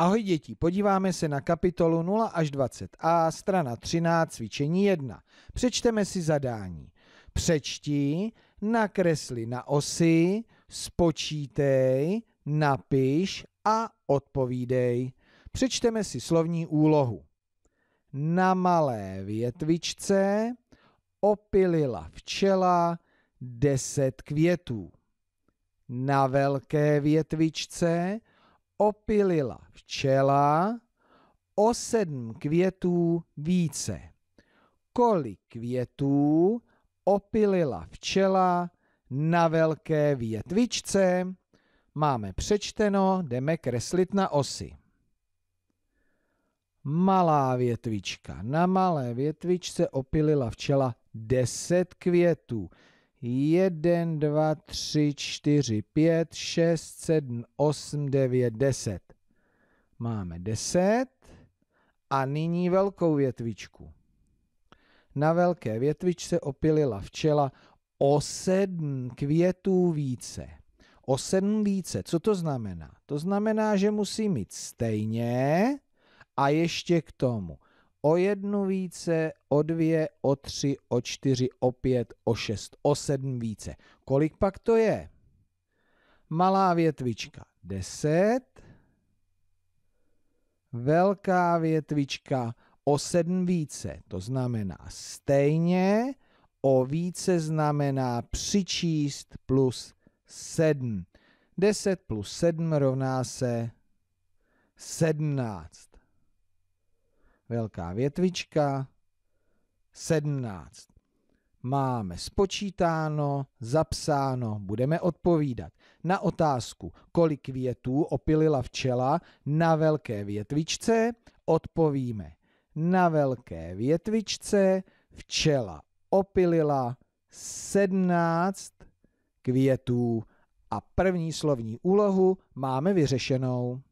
Ahoj děti, podíváme se na kapitolu 0 až 20a, strana 13, cvičení 1. Přečteme si zadání. Přečti, nakresli na osy, spočítej, napiš a odpovídej. Přečteme si slovní úlohu. Na malé větvičce opilila včela 10 květů. Na velké větvičce opilila včela o sedm květů více. Kolik květů opilila včela na velké větvičce? Máme přečteno, jdeme kreslit na osy. Malá větvička. Na malé větvičce opilila včela deset květů. 1, 2, 3, 4, 5, 6, 7, 8, 9, 10. Máme 10 a nyní velkou větvičku. Na velké větvičce opilila včela o 7 květů více. O 7 více, co to znamená? To znamená, že musí mít stejně a ještě k tomu o jednu více, o dvě, o tři, o čtyři, o pět, o šest, o sedm více. Kolik pak to je? Malá větvička 10, velká větvička o sedm více, to znamená stejně, o více znamená přičíst plus 7. 10 plus 7 rovná se 17 velká větvička, 17. Máme spočítáno, zapsáno, budeme odpovídat na otázku, kolik větů opilila včela na velké větvičce, odpovíme. Na velké větvičce včela opilila 17 květů a první slovní úlohu máme vyřešenou.